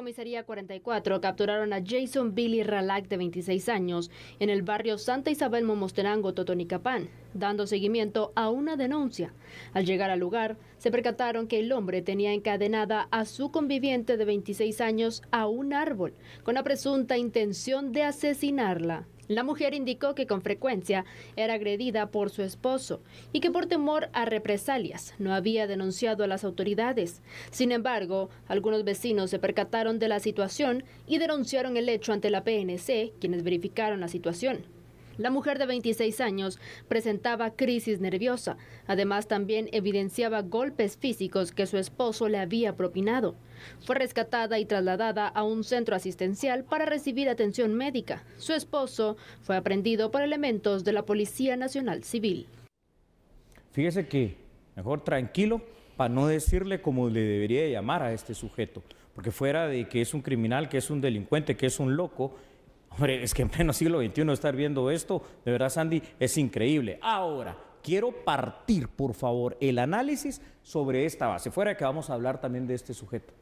comisaría 44 capturaron a Jason Billy Ralac, de 26 años, en el barrio Santa Isabel Momostenango, Totonicapán, dando seguimiento a una denuncia. Al llegar al lugar, se percataron que el hombre tenía encadenada a su conviviente de 26 años a un árbol, con la presunta intención de asesinarla. La mujer indicó que con frecuencia era agredida por su esposo y que por temor a represalias no había denunciado a las autoridades. Sin embargo, algunos vecinos se percataron de la situación y denunciaron el hecho ante la PNC, quienes verificaron la situación. La mujer de 26 años presentaba crisis nerviosa. Además, también evidenciaba golpes físicos que su esposo le había propinado. Fue rescatada y trasladada a un centro asistencial para recibir atención médica. Su esposo fue aprendido por elementos de la Policía Nacional Civil. Fíjese que mejor tranquilo para no decirle cómo le debería llamar a este sujeto, porque fuera de que es un criminal, que es un delincuente, que es un loco, Hombre, es que en pleno siglo XXI estar viendo esto, de verdad, Sandy, es increíble. Ahora, quiero partir, por favor, el análisis sobre esta base. Fuera que vamos a hablar también de este sujeto.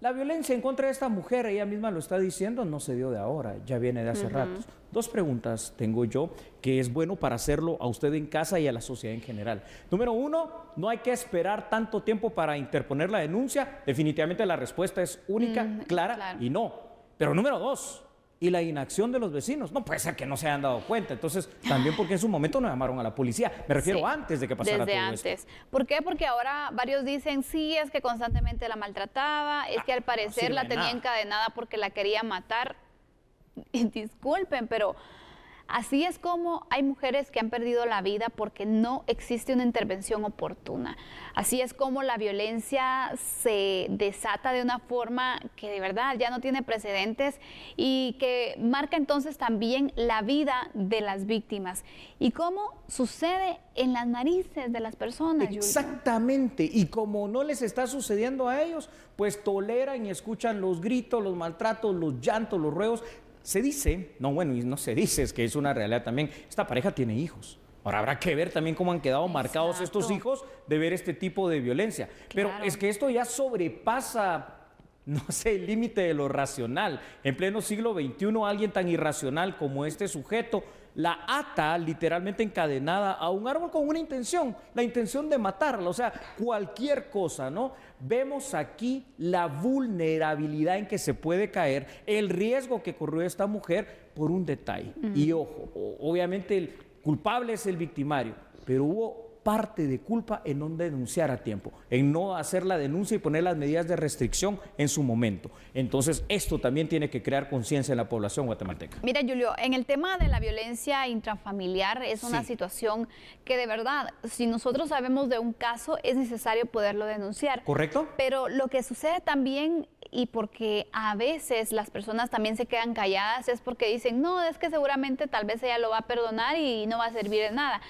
La violencia en contra de esta mujer, ella misma lo está diciendo, no se dio de ahora, ya viene de hace ratos. Dos preguntas tengo yo que es bueno para hacerlo a usted en casa y a la sociedad en general. Número uno, no hay que esperar tanto tiempo para interponer la denuncia. Definitivamente la respuesta es única, mm, clara y no. Pero número dos, y la inacción de los vecinos. No puede ser que no se hayan dado cuenta. Entonces, también porque en su momento no llamaron a la policía. Me refiero antes de que pasara desde antes. ¿Por qué? Porque ahora varios dicen, sí, es que constantemente la maltrataba, es que al ah, parecer la tenía encadenada porque la quería matar. disculpen, pero Así es como hay mujeres que han perdido la vida porque no existe una intervención oportuna. Así es como la violencia se desata de una forma que de verdad ya no tiene precedentes y que marca entonces también la vida de las víctimas. ¿Y cómo sucede en las narices de las personas? Exactamente. Y como no les está sucediendo a ellos, pues toleran y escuchan los gritos, los maltratos, los llantos, los ruegos se dice, no bueno, y no se dice, es que es una realidad también, esta pareja tiene hijos. Ahora habrá que ver también cómo han quedado marcados estos hijos de ver este tipo de violencia. Pero es que esto ya sobrepasa no sé, el límite de lo racional. En pleno siglo XXI, alguien tan irracional como este sujeto la ata literalmente encadenada a un árbol con una intención, la intención de matarla, o sea, cualquier cosa, ¿no? Vemos aquí la vulnerabilidad en que se puede caer, el riesgo que corrió esta mujer por un detalle. Y ojo, obviamente el culpable es el victimario, pero hubo parte de culpa en no denunciar a tiempo, en no hacer la denuncia y poner las medidas de restricción en su momento. Entonces, esto también tiene que crear conciencia en la población guatemalteca. Mira, Julio, en el tema de la violencia intrafamiliar es una situación que de verdad, si nosotros sabemos de un caso, es necesario poderlo denunciar. ¿Correcto? Pero lo que sucede también y porque a veces las personas también se quedan calladas es porque dicen, no, es que seguramente tal vez ella lo va a perdonar y no va a servir de nada.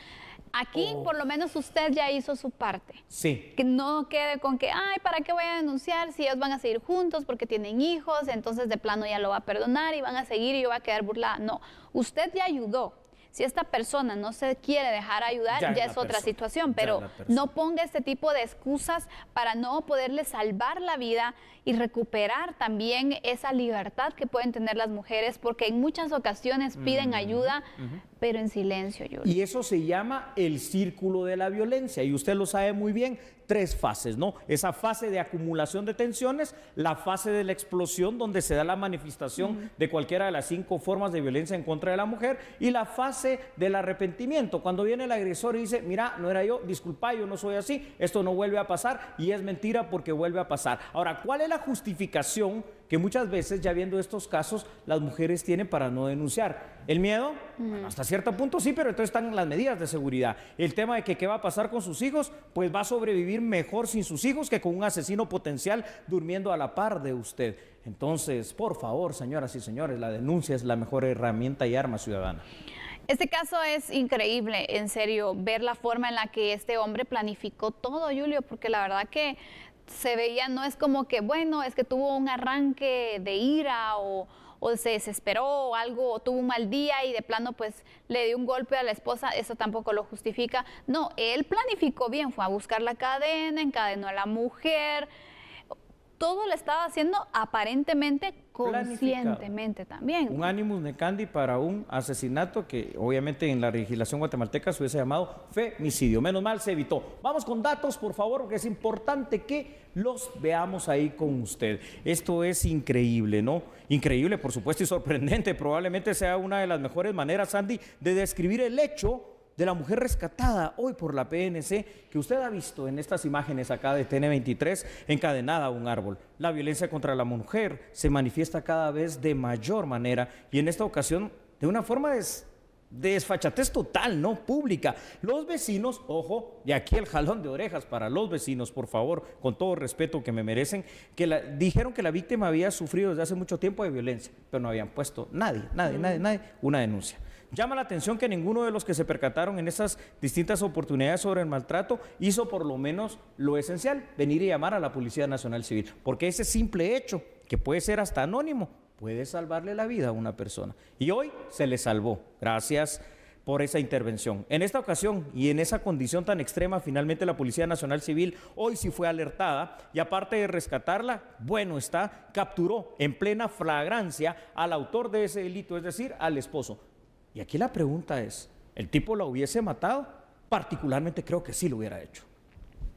Aquí, oh. por lo menos, usted ya hizo su parte. Sí. Que no quede con que, ay, ¿para qué voy a denunciar si ellos van a seguir juntos porque tienen hijos? Entonces, de plano, ya lo va a perdonar y van a seguir y yo va a quedar burlada. No, usted ya ayudó. Si esta persona no se quiere dejar ayudar, ya, es otra situación, pero no ponga este tipo de excusas para no poderle salvar la vida y recuperar también esa libertad que pueden tener las mujeres, porque en muchas ocasiones piden ayuda pero en silencio, Yuri. Y eso se llama el círculo de la violencia, y usted lo sabe muy bien, tres fases, ¿no? Esa fase de acumulación de tensiones, la fase de la explosión, donde se da la manifestación de cualquiera de las cinco formas de violencia en contra de la mujer, y la fase del arrepentimiento, cuando viene el agresor y dice, mira, no era yo, disculpa, yo no soy así, esto no vuelve a pasar, y es mentira porque vuelve a pasar. Ahora, ¿cuál es la justificación? que muchas veces ya viendo estos casos las mujeres tienen para no denunciar. El miedo, hasta cierto punto sí, pero entonces están las medidas de seguridad. El tema de que qué va a pasar con sus hijos, pues va a sobrevivir mejor sin sus hijos que con un asesino potencial durmiendo a la par de usted. Entonces, por favor, señoras y señores, la denuncia es la mejor herramienta y arma ciudadana. Este caso es increíble, en serio, ver la forma en la que este hombre planificó todo, Julio, porque la verdad que se veía, no es como que, bueno, es que tuvo un arranque de ira o, o se desesperó o algo, o tuvo un mal día y de plano pues le dio un golpe a la esposa, eso tampoco lo justifica. No, él planificó bien, fue a buscar la cadena, encadenó a la mujer, todo lo estaba haciendo aparentemente conscientemente también. Un ánimo de candy para un asesinato que obviamente en la legislación guatemalteca se hubiese llamado femicidio. Menos mal se evitó. Vamos con datos, por favor, porque es importante que los veamos ahí con usted. Esto es increíble, ¿no? Increíble, por supuesto, y sorprendente. Probablemente sea una de las mejores maneras, Sandy, de describir el hecho de la mujer rescatada hoy por la PNC que usted ha visto en estas imágenes acá de TN23 encadenada a un árbol. La violencia contra la mujer se manifiesta cada vez de mayor manera y en esta ocasión de una forma de desfachatez total, ¿no? Pública. Los vecinos, ojo, y aquí el jalón de orejas para los vecinos, por favor, con todo respeto que me merecen, que dijeron que la víctima había sufrido desde hace mucho tiempo de violencia, pero no habían puesto nadie, nadie, nadie, nadie, una denuncia. Llama la atención que ninguno de los que se percataron en esas distintas oportunidades sobre el maltrato hizo por lo menos lo esencial, venir y llamar a la Policía Nacional Civil, porque ese simple hecho, que puede ser hasta anónimo, puede salvarle la vida a una persona. Y hoy se le salvó. Gracias por esa intervención. En esta ocasión y en esa condición tan extrema, finalmente la Policía Nacional Civil hoy sí fue alertada y aparte de rescatarla, bueno está, capturó en plena flagrancia al autor de ese delito, es decir, al esposo. Y aquí la pregunta es, ¿el tipo lo hubiese matado? Particularmente creo que sí lo hubiera hecho.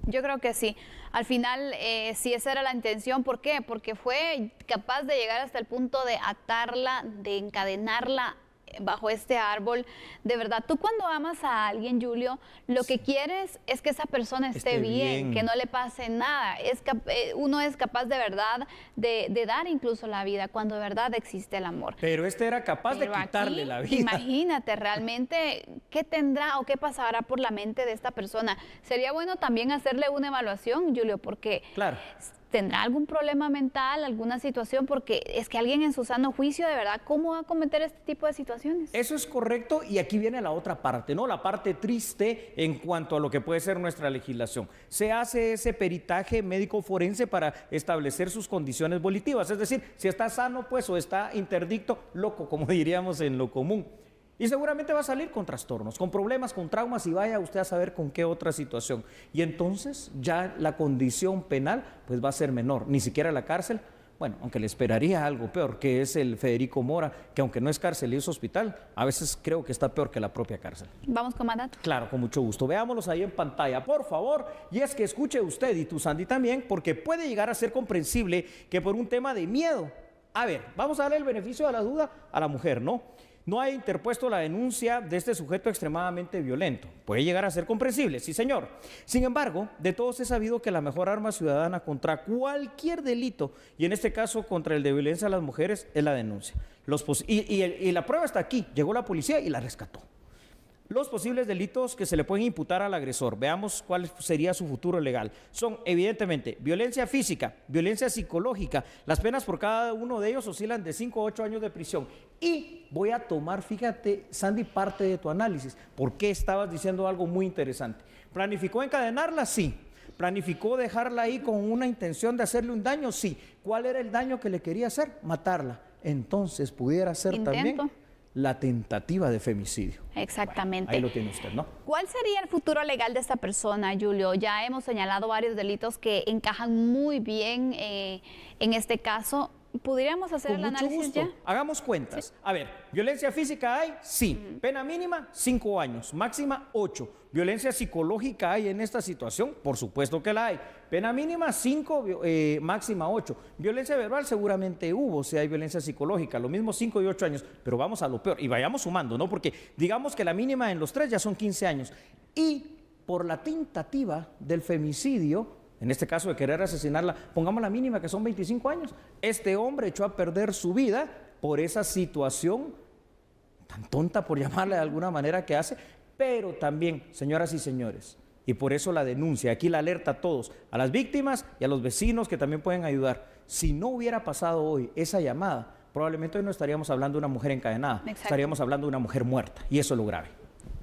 Yo creo que sí. Al final, eh, si esa era la intención, ¿por qué? Porque fue capaz de llegar hasta el punto de atarla, de encadenarla bajo este árbol. De verdad, tú cuando amas a alguien, Julio, lo que quieres es que esa persona esté, bien, que no le pase nada. Es eh, uno es capaz de verdad de, dar incluso la vida cuando de verdad existe el amor. Pero este era capaz de quitarle la vida. Imagínate realmente qué tendrá o qué pasará por la mente de esta persona. Sería bueno también hacerle una evaluación, Julio, porque claro tendrá algún problema mental, alguna situación, porque es que alguien en su sano juicio, de verdad, ¿cómo va a cometer este tipo de situaciones? Eso es correcto y aquí viene la otra parte, ¿no? La parte triste en cuanto a lo que puede ser nuestra legislación. Se hace ese peritaje médico forense para establecer sus condiciones volitivas, es decir, si está sano, pues, o está interdicto, loco, como diríamos en lo común. Y seguramente va a salir con trastornos, con problemas, con traumas y vaya usted a saber con qué otra situación. Y entonces ya la condición penal pues va a ser menor, ni siquiera la cárcel. Bueno, aunque le esperaría algo peor, que es el Federico Mora, que aunque no es cárcel y es hospital, a veces creo que está peor que la propia cárcel. ¿Vamos con mandato? Claro, con mucho gusto. Veámoslos ahí en pantalla, por favor. Y es que escuche usted y tu Sandy también, porque puede llegar a ser comprensible que por un tema de miedo. A ver, vamos a darle el beneficio de la duda a la mujer, ¿no? no ha interpuesto la denuncia de este sujeto extremadamente violento. Puede llegar a ser comprensible, sí señor. Sin embargo, de todos he sabido que la mejor arma ciudadana contra cualquier delito, y en este caso contra el de violencia a las mujeres, es la denuncia. Los y la prueba está aquí, llegó la policía y la rescató. Los posibles delitos que se le pueden imputar al agresor, veamos cuál sería su futuro legal, son evidentemente violencia física, violencia psicológica, las penas por cada uno de ellos oscilan de 5 a 8 años de prisión. Y voy a tomar, fíjate Sandy, parte de tu análisis, porque estabas diciendo algo muy interesante. ¿Planificó encadenarla? Sí. ¿Planificó dejarla ahí con una intención de hacerle un daño? Sí. ¿Cuál era el daño que le quería hacer? Matarla entonces pudiera ser también la tentativa de femicidio. Exactamente. ahí lo tiene usted, ¿no? ¿Cuál sería el futuro legal de esta persona, Julio? Ya hemos señalado varios delitos que encajan muy bien eh, en este caso. ¿Pudiéramos hacer la análisis Hagamos cuentas. A ver, ¿violencia física hay? Sí. Pena mínima, cinco años. Máxima, ocho. ¿Violencia psicológica hay en esta situación? Por supuesto que la hay. Pena mínima, cinco, eh, máxima, ocho. Violencia verbal seguramente hubo, si hay violencia psicológica. Lo mismo cinco y ocho años. Pero vamos a lo peor. Y vayamos sumando, ¿no? Porque digamos que la mínima en los tres ya son 15 años. Y por la tentativa del femicidio en este caso de querer asesinarla, pongamos la mínima que son 25 años, este hombre echó a perder su vida por esa situación tan tonta, por llamarla de alguna manera, que hace, pero también, señoras y señores, y por eso la denuncia, aquí la alerta a todos, a las víctimas y a los vecinos que también pueden ayudar. Si no hubiera pasado hoy esa llamada, probablemente hoy no estaríamos hablando de una mujer encadenada, estaríamos hablando de una mujer muerta, y eso es lo grave.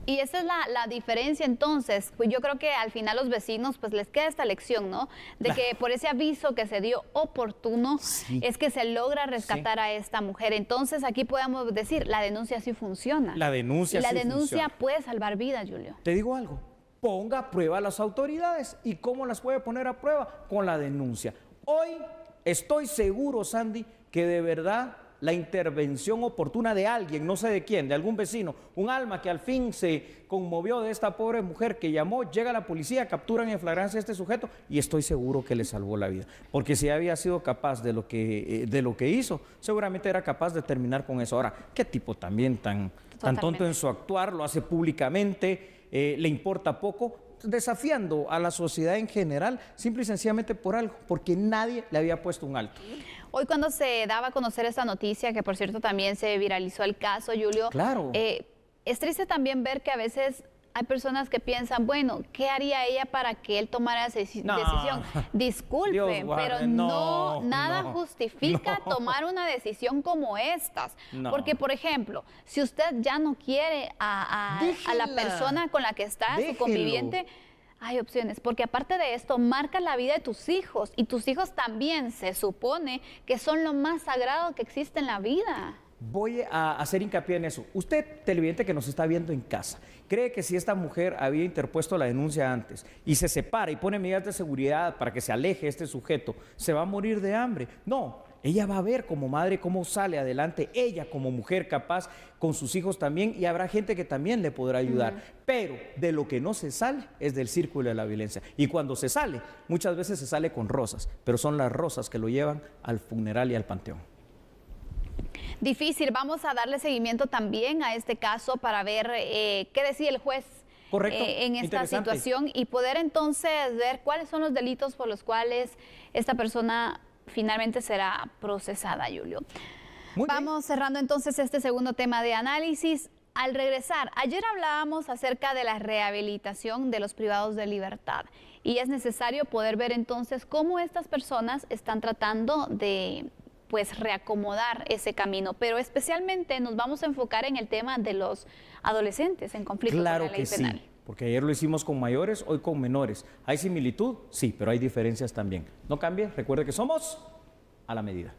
Y esa es la, diferencia entonces, pues yo creo que al final los vecinos pues les queda esta lección, ¿no? De que por ese aviso que se dio oportuno es que se logra rescatar a esta mujer. Entonces aquí podemos decir, la denuncia sí funciona. La denuncia y la denuncia puede salvar vidas, Julio. Te digo algo, ponga a prueba a las autoridades y cómo las puede poner a prueba con la denuncia. Hoy estoy seguro, Sandy, que de verdad la intervención oportuna de alguien, no sé de quién, de algún vecino, un alma que al fin se conmovió de esta pobre mujer que llamó, llega la policía, capturan en flagrancia a este sujeto y estoy seguro que le salvó la vida, porque si había sido capaz de lo que, eh, de lo que hizo, seguramente era capaz de terminar con eso. Ahora, qué tipo también tan, tan tonto en su actuar, lo hace públicamente, eh, le importa poco, desafiando a la sociedad en general, simple y sencillamente por algo, porque nadie le había puesto un alto. Hoy cuando se daba a conocer esta noticia, que por cierto también se viralizó el caso, Julio. Claro. Eh, es triste también ver que a veces hay personas que piensan, bueno, ¿qué haría ella para que él tomara esa decisión? Disculpe, pero no, nada justifica tomar una decisión como estas. Porque, por ejemplo, si usted ya no quiere a, la persona con la que está, su conviviente, hay opciones, porque aparte de esto, marca la vida de tus hijos y tus hijos también se supone que son lo más sagrado que existe en la vida. Voy a hacer hincapié en eso. Usted, televidente que nos está viendo en casa, cree que si esta mujer había interpuesto la denuncia antes y se separa y pone medidas de seguridad para que se aleje este sujeto, se va a morir de hambre. No, ella va a ver como madre cómo sale adelante, ella como mujer capaz con sus hijos también y habrá gente que también le podrá ayudar. Pero de lo que no se sale es del círculo de la violencia. Y cuando se sale, muchas veces se sale con rosas, pero son las rosas que lo llevan al funeral y al panteón. Difícil, vamos a darle seguimiento también a este caso para ver eh, qué decide el juez eh, en esta situación y poder entonces ver cuáles son los delitos por los cuales esta persona finalmente será procesada, Julio. Vamos cerrando entonces este segundo tema de análisis. Al regresar, ayer hablábamos acerca de la rehabilitación de los privados de libertad y es necesario poder ver entonces cómo estas personas están tratando de pues reacomodar ese camino, pero especialmente nos vamos a enfocar en el tema de los adolescentes en conflicto con la ley penal. Porque ayer lo hicimos con mayores, hoy con menores. ¿Hay similitud? Sí, pero hay diferencias también. No cambie, recuerde que somos a la medida.